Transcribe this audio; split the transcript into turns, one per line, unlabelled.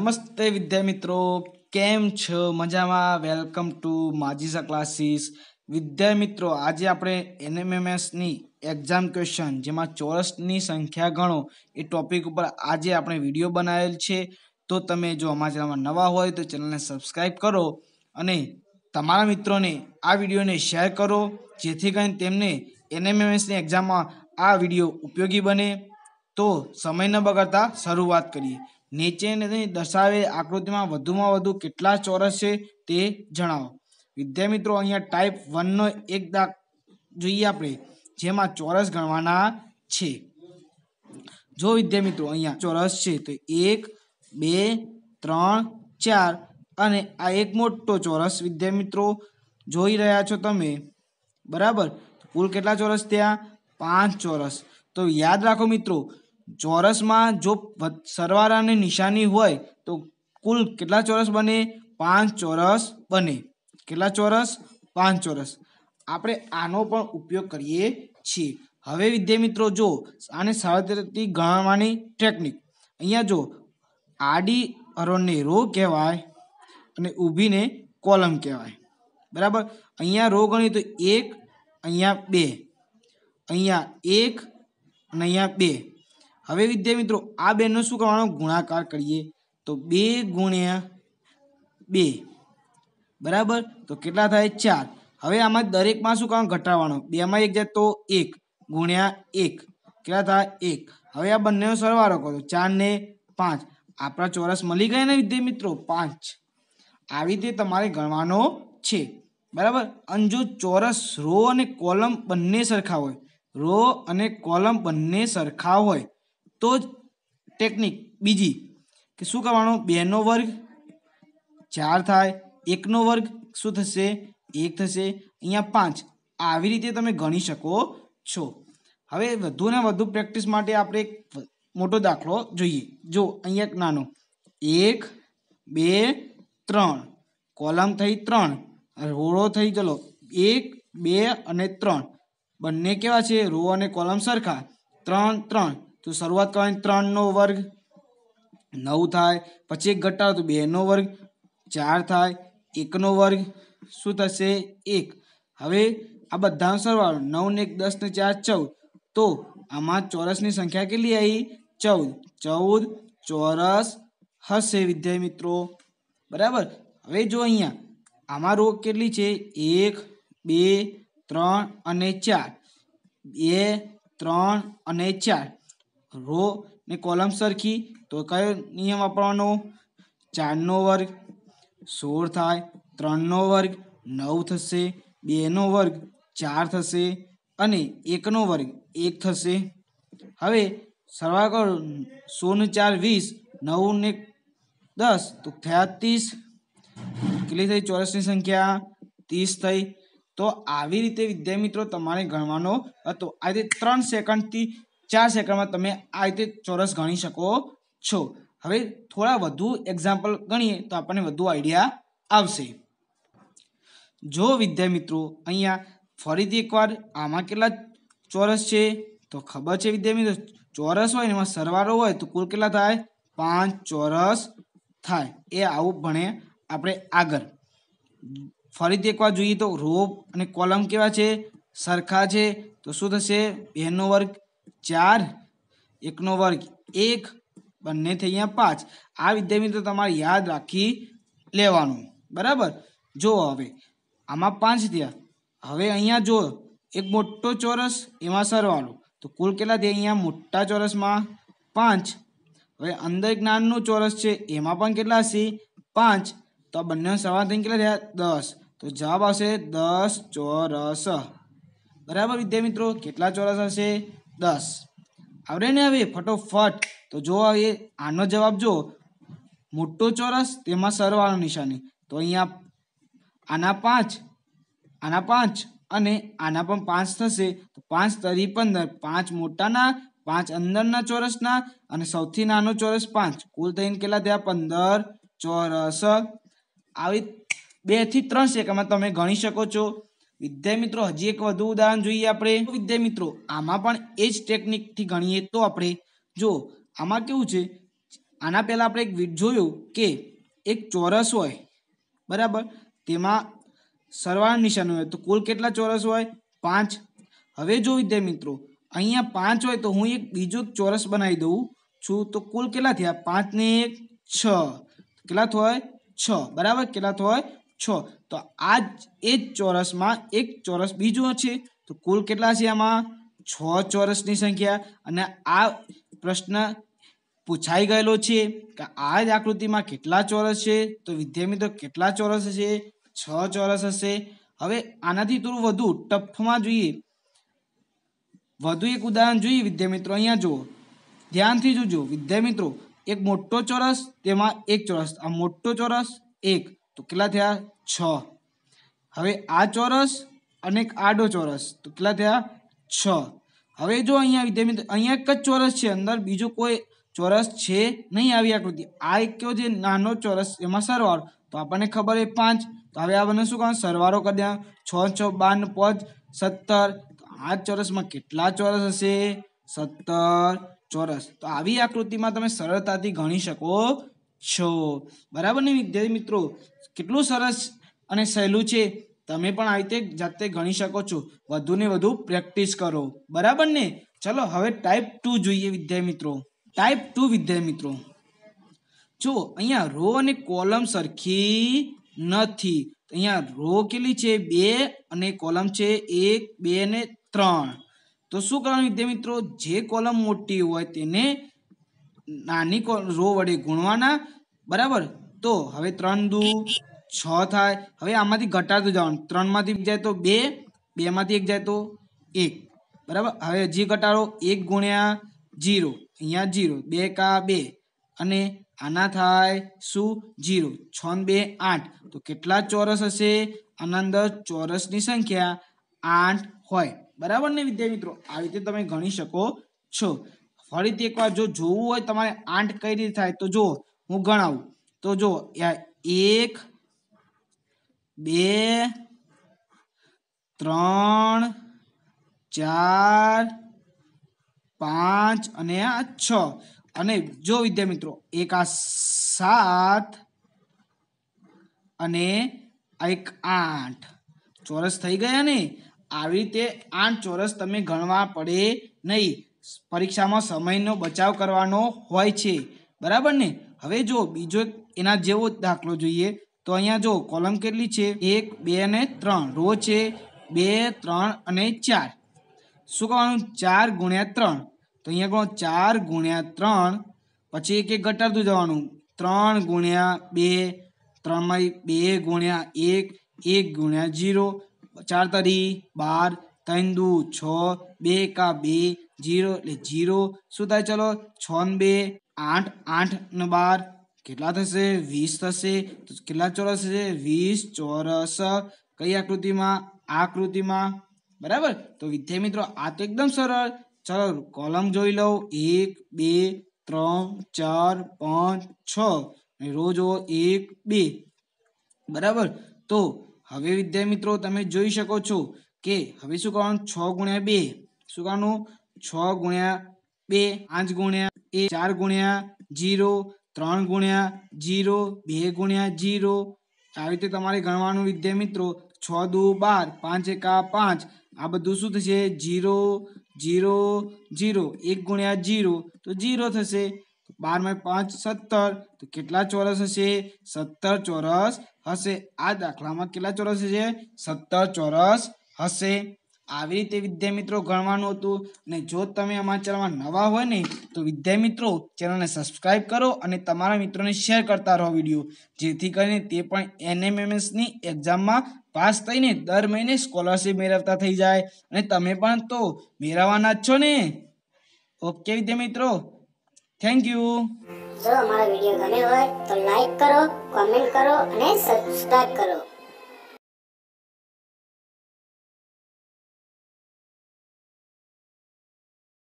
નમસ્તે વિદ્યા મિત્રો કેમ છો મજામાં વેલકમ ટુ માજીસા ક્લાસીસ વિદ્યા મિત્રો આજે આપણે એનએમએમએસની એક્ઝામ ક્વેશ્ચન જેમાં ચોરસની સંખ્યા ગણો એ ટોપિક ઉપર આજે આપણે વિડીયો બનાવેલ છે તો તમે જો અમારા ચેનલમાં નવા હોય તો ચેનલને સબસ્ક્રાઈબ કરો અને તમારા મિત્રોને આ વિડીયોને શેર કરો જેથી કરીને તેમને એનએમએમએસની એક્ઝામમાં આ વિડીયો ઉપયોગી બને તો સમય ન બગાડતા શરૂઆત કરીએ નીચેની દર્શાવેલ આકૃતિમાં વધુમાં વધુ કેટલા ચોરસ છે તે જણાવો વિદ્યાર્થી મિત્રો અહીંયા ટાઈપ વનનો એક દાખ જોઈએ આપણે જેમાં ચોરસ ગણવાના છે જો વિદ્યાર્થી મિત્રો અહીંયા ચોરસ છે તો એક બે ત્રણ ચાર અને આ એક મોટો ચોરસ વિદ્યાર્થી મિત્રો જોઈ રહ્યા છો તમે બરાબર કુલ કેટલા ચોરસ ત્યાં પાંચ ચોરસ તો યાદ રાખો મિત્રો ચોરસમાં જો સરવાળાની નિશાની હોય તો કુલ કેટલા ચોરસ બને પાંચ ચોરસ બને કેટલા ચોરસ પાંચ ચોરસ આપણે આનો પણ ઉપયોગ કરીએ છીએ હવે વિદ્યાર્થી મિત્રો જો આને સરળતાથી ગણવાની ટેકનિક અહીંયા જો આડી અરોને રો કહેવાય અને ઊભીને કોલમ કહેવાય બરાબર અહીંયા રો ગણી તો એક અહીંયા બે અહીંયા એક અને અહીંયા બે હવે વિદ્યાર્થી મિત્રો આ બેનનો શું કરવાનો ગુણાકાર કરીએ તો બે ગુણ્યા બે બરાબર તો કેટલા થાય ચાર હવે આમાં દરેકમાં શું કરવાનું ઘટાડવાનો બેમાં એક જાય તો એક ગુણ્યા એક કેટલા થાય એક હવે આ બંનેનો સરવાળો કરો ચાર ને પાંચ આપણા ચોરસ મળી ગયા ને વિદ્યાર્થી મિત્રો પાંચ આવી રીતે તમારે ગણવાનો છે બરાબર અને જો ચોરસ રો અને કોલમ બંને સરખા હોય રો અને કોલમ બંને સરખા હોય તો જ ટેકનિક બીજી કે શું કરવાનું બેનો વર્ગ ચાર થાય એકનો વર્ગ શું થશે એક થશે અહીંયા પાંચ આવી રીતે તમે ગણી શકો છો હવે વધુ ને વધુ પ્રેક્ટિસ માટે આપણે એક મોટો દાખલો જોઈએ જો અહીંયા એક નાનો એક બે ત્રણ કોલમ થઈ ત્રણ રોડો થઈ ચલો એક બે અને ત્રણ બંને કેવા છે રો અને કોલમ સરખા ત્રણ ત્રણ તો શરૂઆત કરવાની ત્રણનો વર્ગ નવ થાય પછી એક ઘટાડો તો બેનો વર્ગ ચાર થાય એકનો વર્ગ શું થશે એક હવે આ બધાનો સરવાળો નવને એક દસને ચાર ચૌદ તો આમાં ચોરસની સંખ્યા કેટલી આવી ચૌદ ચૌદ ચોરસ હશે વિદ્યાર્થી મિત્રો બરાબર હવે જો અહીંયા આમાં રોગ કેટલી છે એક બે ત્રણ અને ચાર બે ત્રણ અને ચાર રો ને કોલમ સરખી તો કયો નિયમ વાપરવાનો ચારનો વર્ગ સોળ થાય ત્રણનો વર્ગ નવ થશે બેનો વર્ગ ચાર થશે અને એકનો વર્ગ એક થશે હવે સરવાગળ સોળ ચાર વીસ નવ ને દસ તો થયા ત્રીસ કેટલી થઈ ચોરસની સંખ્યા ત્રીસ થઈ તો આવી રીતે વિદ્યાર્થી મિત્રો તમારે ગણવાનો હતો આજે ત્રણ સેકન્ડથી ચાર સેકન્ડમાં તમે આ રીતે ચોરસ ગણી શકો છો હવે થોડા વધુ એક્ઝામ્પલ ગણીએ તો આપણને વધુ આઈડિયા આવશે જો વિદ્યાર્થી મિત્રો અહીંયા ફરીથી એકવાર આમાં કેટલા ચોરસ છે તો ખબર છે વિદ્યાર્થી મિત્રો ચોરસ હોય ને એમાં સરવાળો હોય તો કુલ કેટલા થાય પાંચ ચોરસ થાય એ આવું ભણે આપણે આગળ ફરીથી એકવાર જોઈએ તો રોપ અને કોલમ કેવા છે સરખા છે તો શું થશે બેનો વર્ગ ચાર એકનો વર્ગ એક બંને થઈ ગયા પાંચ આ વિદ્યાર્થી મિત્રો તમારે યાદ રાખી લેવાનું બરાબર જો હવે આમાં પાંચ થયા હવે અહીંયા જો એક મોટો ચોરસ એમાં સરવાળો તો કુલ કેટલા થયા અહીંયા મોટા ચોરસમાં પાંચ હવે અંદર એક ચોરસ છે એમાં પણ કેટલા હશે પાંચ તો આ બંને સવાર થઈને કેટલા થયા દસ તો જવાબ આવશે દસ ચોરસ બરાબર વિદ્યાર્થી મિત્રો કેટલા ચોરસ હશે દસ આવડે ને હવે ફટોફટ તો જો એ આનો જવાબ જો મોટો ચોરસ તેમાં સરવાળો નિશાની તો અહીંયા આના પાંચ આના પાંચ અને આના પણ પાંચ થશે તો પાંચ તરી પંદર પાંચ મોટાના પાંચ અંદરના ચોરસના અને સૌથી નાનો ચોરસ પાંચ કુલ થઈને કેટલા થયા પંદર ચોરસ આવી બેથી ત્રણ સેકન્ડમાં તમે ગણી શકો છો વિદ્યાર્થી મિત્રો હજી એક વધુ ઉદાહરણ જોઈએ આપણે વિદ્યાર્થી મિત્રો આમાં પણ એ જ ટેકનિકથી ગણીએ તો આપણે જો આમાં કેવું છે આના પહેલાં આપણે એક વીટ જોયું કે એક ચોરસ હોય બરાબર તેમાં સરવાળા નિશાન હોય તો કુલ કેટલા ચોરસ હોય પાંચ હવે જો વિદ્યાર્થી મિત્રો અહીંયા પાંચ હોય તો હું એક બીજો ચોરસ બનાવી દઉં છું તો કુલ કેટલા થયા પાંચ ને એક છ કેટલા થાય છ બરાબર કેટલા થાય છ તો આ એ જ ચોરસમાં એક ચોરસ બીજો છે તો કુલ કેટલા છે આમાં છ ચોરસની સંખ્યા અને આ પ્રશ્ન પૂછાઈ ગયેલો છે કે આ જ આકૃતિમાં કેટલા ચોરસ છે તો વિદ્યાર્થી મિત્રો કેટલા ચોરસ હશે છ ચોરસ હશે હવે આનાથી થોડું વધુ ટફમાં જોઈએ વધુ એક ઉદાહરણ જોઈએ વિદ્યાર્થી મિત્રો અહીંયા જુઓ ધ્યાનથી જોજો વિદ્યાર્થી મિત્રો એક મોટો ચોરસ તેમાં એક ચોરસ આ મોટો ચોરસ એક તો કેટલા થયા છ હવે આ ચોરસ અને એક આડો ચોરસ તો કેટલા થયા છ હવે જો અહીંયા વિદ્યાર્થી મિત્રો અહીંયા એક જ ચોરસ છે અંદર બીજો કોઈ ચોરસ છે નહીં આવી આકૃતિ આ એક કયો જે નાનો ચોરસ એમાં સરવાળો તો આપણને ખબર હોય પાંચ તો હવે આ બંને શું કહો સરવાળો કરી દેવાનો છ છ બાર ને પાંચ સત્તર આ ચોરસમાં કેટલા ચોરસ હશે સત્તર ચોરસ તો આવી આકૃતિમાં તમે સરળતાથી ગણી શકો છો બરાબર ને વિદ્યાર્થી મિત્રો કેટલું સરસ અને સહેલું છે તમે પણ આવી રીતે જાતે ગણી શકો છો વધુ ને વધુ પ્રેક્ટિસ કરો બરાબર ને ચલો હવે ટાઈપ ટુ જોઈએ વિદ્યાર્થી મિત્રો ટાઈપ ટુ વિદ્યાર્થી મિત્રો જો અહીંયા રો અને કોલમ સરખી નથી અહીંયા રો કેટલી છે બે અને કોલમ છે એક બે અને ત્રણ તો શું કરવાનું વિદ્યાર્થી મિત્રો જે કોલમ મોટી હોય તેને નાની રો વડે ગુણવાના બરાબર તો હવે ત્રણ દુ છ થાય હવે આમાંથી ઘટાડતું જવાનું ત્રણમાંથી એક જાય તો બે બેમાંથી એક જાય તો એક બરાબર હવે હજી ઘટાડો એક ગુણ્યા જીરો અહીંયા જીરો બે કા બે અને આના થાય શું જીરો છ બે આઠ તો કેટલા ચોરસ હશે આના અંદર ચોરસની સંખ્યા આઠ હોય બરાબર ને વિદ્યાર્થી મિત્રો આ રીતે તમે ગણી શકો છો ફરીથી એકવાર જો જોવું હોય તમારે આઠ કઈ રીતે થાય તો જો હું ગણાવું તો જો એક બે ત્રણ ચાર પાંચ અને આ છ અને જો વિદ્યા મિત્રો એક આ સાત અને એક આઠ ચોરસ થઈ ગયા ને આવી રીતે આઠ ચોરસ તમે ગણવા પડે નહીં પરીક્ષામાં સમયનો બચાવ કરવાનો હોય છે બરાબર ને હવે જો બીજો એના જેવો દાખલો જોઈએ તો અહીંયા જો કોલમ કેટલી છે એક બે અને ત્રણ રો છે બે ત્રણ અને ચાર શું કહેવાનું ચાર ગુણ્યા ત્રણ તો અહીંયા કહો ચાર ગુણ્યા ત્રણ પછી એક એક ઘટાડતું જવાનું ત્રણ ગુણ્યા બે ત્રણમાં બે ગુણ્યા એક એક ગુણ્યા જીરો ચાર તરી બાર ત્રણ દુ છ બે કા બે જીરો એટલે જીરો શું થાય ચલો છ ને બે આઠ આઠ ને બાર કેટલા થશે વીસ થશે તો કેટલા ચોરસ થશે વીસ ચોરસ કઈ આકૃતિમાં આ આકૃતિમાં બરાબર તો વિદ્યાર્થી મિત્રો આ તો એકદમ સરળ ચલો કોલમ જોઈ લઉં એક બે ત્રણ ચાર પાંચ છ અને રો જુઓ એક બે બરાબર તો હવે વિદ્યાર્થી મિત્રો તમે જોઈ શકો છો કે હવે શું કરવાનું છ ગુણ્યા બે શું કરવાનું છ ગુણ્યા બે પાંચ ગુણ્યા એ ચાર ગુણ્યા જીરો ત્રણ ગુણ્યા જીરો બે ગુણ્યા જીરો આવી રીતે તમારે ગણવાનું વિદ્યા મિત્રો છ દુ બાર પાંચ એકા પાંચ આ બધું શું થશે જીરો જીરો જીરો એક ગુણ્યા જીરો તો જીરો થશે બારમાં પાંચ સત્તર તો કેટલા ચોરસ હશે સત્તર ચોરસ હશે આ દાખલામાં કેટલા ચોરસ હશે સત્તર ચોરસ હશે આવી રીતે વિદ્યાર્થી મિત્રો ગણવાનું હતું અને જો તમે અમારા ચેનલમાં નવા હોય ને તો વિદ્યાર્થી મિત્રો ચેનલને સબસ્ક્રાઇબ કરો અને તમારા મિત્રોને શેર કરતા રહો વિડીયો જેથી કરીને તે પણ એનએમએમએસની એક્ઝામમાં પાસ થઈને દર મહિને સ્કોલરશીપ મેળવતા થઈ જાય અને તમે પણ તો મેળવવાના જ છો ને ઓકે વિદ્યાર્થી મિત્રો થેન્ક યુ જો અમારો વિડીયો ગમ્યો હોય તો લાઈક કરો કોમેન્ટ કરો અને સબસ્ક્રાઇબ કરો